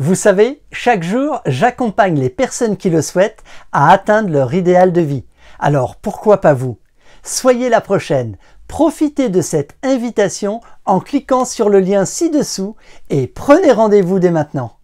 Vous savez, chaque jour, j'accompagne les personnes qui le souhaitent à atteindre leur idéal de vie. Alors pourquoi pas vous Soyez la prochaine. Profitez de cette invitation en cliquant sur le lien ci-dessous et prenez rendez-vous dès maintenant.